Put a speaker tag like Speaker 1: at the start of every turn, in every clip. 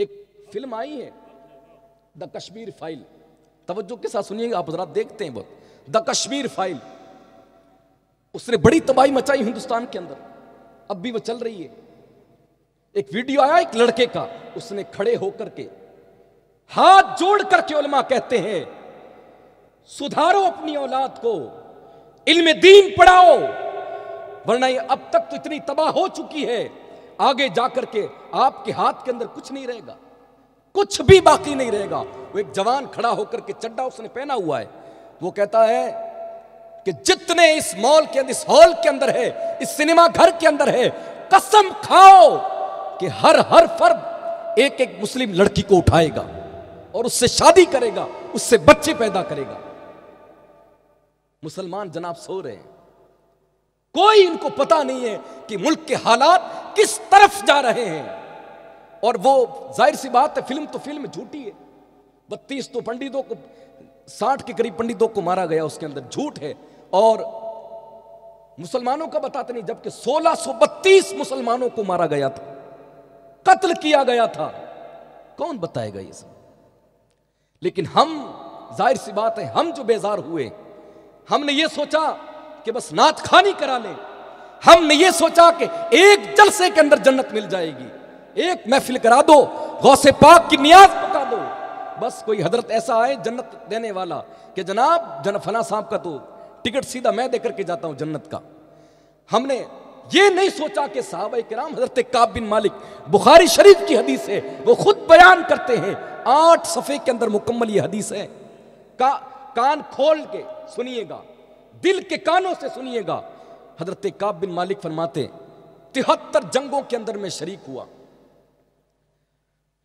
Speaker 1: एक फिल्म आई है the Kashmir file तवज्जो के साथ सुनिएगा आप जरा देखते हैं बहुत द कश्मीर फाइल उसने बड़ी तबाही मचाई हिंदुस्तान के अंदर अब भी वो चल रही है एक वीडियो आया एक लड़के का उसने खड़े होकर के हाथ जोड़ करके उलमा कहते हैं सुधारो अपनी औलाद को इल्म दीन पढ़ाओ वरना ये अब तक तो इतनी तबाह हो चुकी है आगे जाकर के आपके हाथ के अंदर कुछ नहीं रहेगा कुछ भी बाकी नहीं रहेगा वो एक जवान खड़ा होकर के चड्डा उसने पहना हुआ है वो कहता है कि जितने इस मॉल के अंदर इस हॉल के अंदर है इस सिनेमा घर के अंदर है कसम खाओ कि हर हर फर्द एक एक मुस्लिम लड़की को उठाएगा और उससे शादी करेगा उससे बच्चे पैदा करेगा मुसलमान जनाब सो रहे हैं कोई इनको पता नहीं है कि मुल्क के हालात किस तरफ जा रहे हैं और वो जाहिर सी बात है फिल्म तो फिल्म झूठी है बत्तीस तो पंडितों को साठ के करीब पंडितों को मारा गया उसके अंदर झूठ है और मुसलमानों का बताते नहीं जबकि सोलह बत्तीस मुसलमानों को मारा गया था कत्ल किया गया था कौन बताएगा ये सब लेकिन हम जाहिर सी बात है हम जो बेजार हुए हमने ये सोचा कि बस नात खानी करा ले हमने ये सोचा कि एक जलसे के अंदर जन्नत मिल जाएगी एक महफिल करा दो गौसे पाक की नियाज पका दो बस कोई हजरत ऐसा आए जन्नत देने वाला कि जनाब जन फना साहब का तो टिकट सीधा मैं देकर के जाता हूं जन्नत का हमने ये नहीं सोचा कि साहब कराम हजरत काब बिन मालिक बुखारी शरीफ की हदीस है वो खुद बयान करते हैं आठ सफ़े के अंदर मुकम्मल ये हदीस है का कान खोल के सुनिएगा दिल के कानों से सुनिएगा हजरत काब बिन मालिक फरमाते तिहत्तर जंगों के अंदर में शरीक हुआ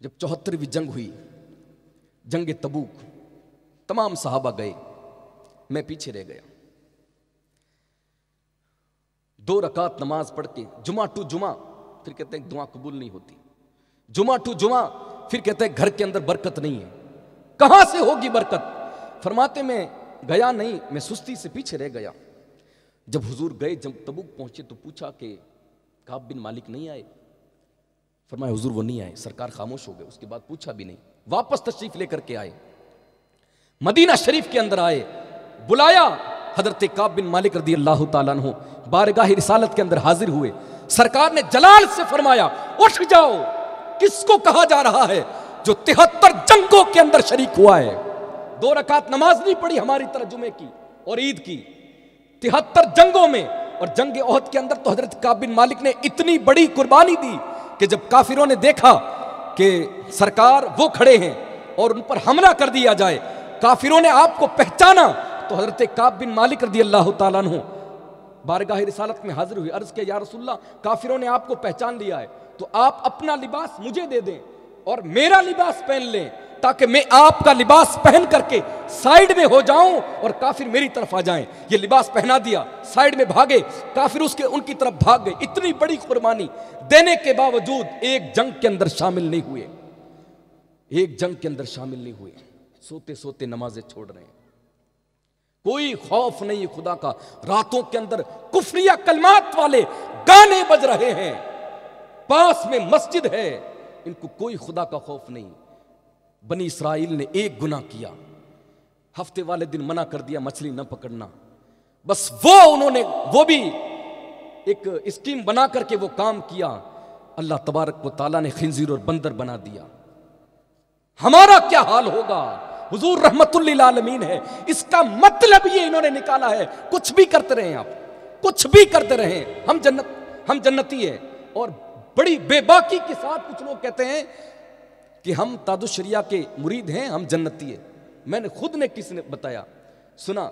Speaker 1: जब चौहत्तरवीं जंग हुई जंग तबूक तमाम साहबा गए मैं पीछे रह गया दो रकात नमाज पढ़ के जुमा टू जुमा फिर कहते हैं दुआ कबूल नहीं होती जुमा टू जुमा फिर कहते हैं घर के अंदर बरकत नहीं है कहां से होगी बरकत फरमाते में गया नहीं मैं सुस्ती से पीछे रह गया जब हुजूर गए जब तबुक पहुंचे तो पूछा कि काब बिन मालिक नहीं आए फरमाए हुजूर वो नहीं आए सरकार खामोश हो गए उसके बाद पूछा भी नहीं वापस तशरीफ लेकर के आए मदीना शरीफ के अंदर आए बुलाया हजरत काब बिन मालिक रदी अल्लाह तु बारगाह रिसालत के अंदर हाजिर हुए सरकार ने जलाल से फरमाया उठ जाओ किसको कहा जा रहा है जो तिहत्तर जंगों के अंदर शरीक हुआ है दो रकात नमाज नहीं पढ़ी हमारी जुमे की और ईद की तिहत्तर जंगों में और जंग ओहद के अंदर तो हजरत काबिन मालिक ने इतनी बड़ी कुर्बानी दी कि जब काफिरों ने देखा कि सरकार वो खड़े हैं और उन पर हमला कर दिया जाए काफिरों ने आपको पहचाना तो हजरत काब बिन मालिक रदी अल्लाह तु बारगाह रिसालत में हाजिर हुई अर्ज के या रसुल्ला काफिरों ने आपको पहचान लिया है तो आप अपना लिबास मुझे दे दें और मेरा लिबास पहन लें ताकि मैं आपका लिबास पहन करके साइड में हो जाऊं और काफिर मेरी तरफ आ जाएं ये लिबास पहना दिया साइड में भागे काफिर उसके उनकी तरफ भाग गए इतनी बड़ी कुर्बानी देने के बावजूद एक जंग के अंदर शामिल नहीं हुए एक जंग के अंदर शामिल नहीं हुए सोते सोते नमाजें छोड़ रहे हैं कोई खौफ नहीं खुदा का रातों के अंदर कुफरिया कलमात वाले गाने बज रहे हैं पास में मस्जिद है इनको कोई खुदा का खौफ नहीं बनी इसराइल ने एक गुना किया हफ्ते वाले दिन मना कर दिया मछली न पकड़ना बस वो उन्होंने वो भी एक स्कीम बना करके वो काम किया अल्लाह तबारक को ताला ने खिंजीर और बंदर बना दिया हमारा क्या हाल होगा हुजूर आलमीन है इसका मतलब ये इन्होंने निकाला है कुछ भी करते रहे आप कुछ भी करते रहे हम जन्नत हम जन्नती है और बड़ी बेबाकी के साथ कुछ लोग कहते हैं कि हम तादुशरिया के मुरीद हैं हम जन्नती है मैंने खुद ने किसने बताया सुना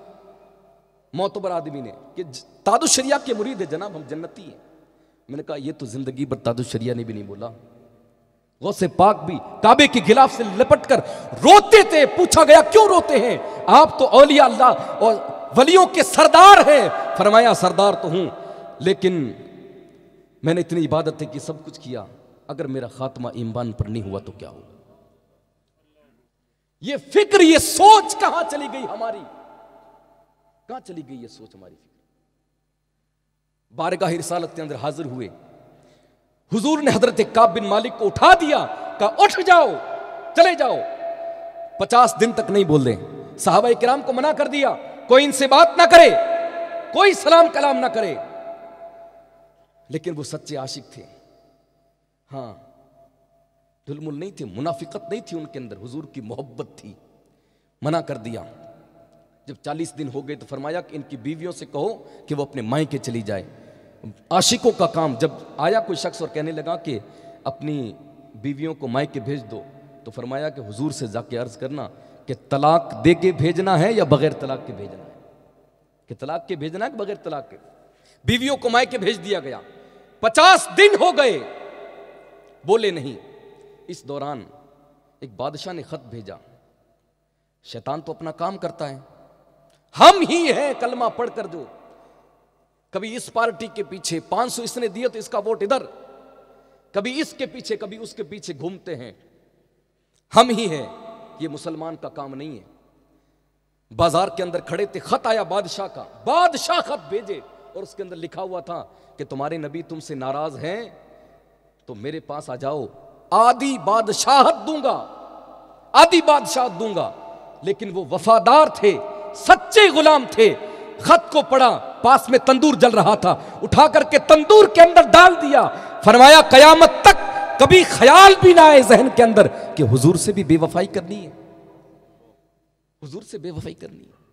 Speaker 1: मोतबर आदमी ने कि तादुशरिया के मुरीद है जनाब हम जन्नती हैं मैंने कहा ये तो जिंदगी भर तादुशरिया ने भी नहीं बोला गौ से पाक भी काबे के खिलाफ से लपट कर रोते थे पूछा गया क्यों रोते हैं आप तो औलिया अल्लाह और वलियों के सरदार हैं फरमाया सरदार तो हूं लेकिन मैंने इतनी इबादत थी कि सब कुछ किया अगर मेरा खात्मा ईमान पर नहीं हुआ तो क्या होगा ये फिक्र ये सोच कहां चली गई हमारी कहां चली गई ये सोच हमारी फिक्र बारगाह रिसालत के अंदर हाजिर हुए हुजूर ने हजरत काब बिन मालिक को उठा दिया कहा उठ जाओ चले जाओ पचास दिन तक नहीं बोल रहे साहबा कराम को मना कर दिया कोई इनसे बात ना करे कोई सलाम कलाम ना करे लेकिन वो सच्चे आशिक थे हाँ धुलमुल नहीं थी मुनाफिकत नहीं थी उनके अंदर हुजूर की मोहब्बत थी मना कर दिया जब 40 दिन हो गए तो फरमाया कि इनकी बीवियों से कहो कि वो अपने मायके चली जाए आशिकों का काम जब आया कोई शख्स और कहने लगा कि अपनी बीवियों को मायके भेज दो तो फरमाया कि हुजूर से जाके अर्ज करना कि तलाक दे के भेजना है या बगैर तलाक के भेजना है कि तलाक के भेजना है कि बगैर तलाक के बीवियों को मायके भेज दिया गया पचास दिन हो गए बोले नहीं इस दौरान एक बादशाह ने खत भेजा शैतान तो अपना काम करता है हम ही हैं कलमा पढ़कर जो कभी इस पार्टी के पीछे 500 इसने दिए तो इसका वोट इधर कभी इसके पीछे कभी उसके पीछे घूमते हैं हम ही हैं ये मुसलमान का काम नहीं है बाजार के अंदर खड़े थे खत आया बादशाह का बादशाह खत भेजे और उसके अंदर लिखा हुआ था कि तुम्हारे नबी तुमसे नाराज हैं तो मेरे पास आ जाओ आदि बादशाहत दूंगा आदि बादशाहत दूंगा लेकिन वो वफादार थे सच्चे गुलाम थे खत को पढ़ा पास में तंदूर जल रहा था उठा करके तंदूर के अंदर डाल दिया फरमाया कयामत तक कभी ख्याल भी ना आए जहन के अंदर कि हुजूर से भी बेवफाई करनी है हुजूर से बेवफाई करनी है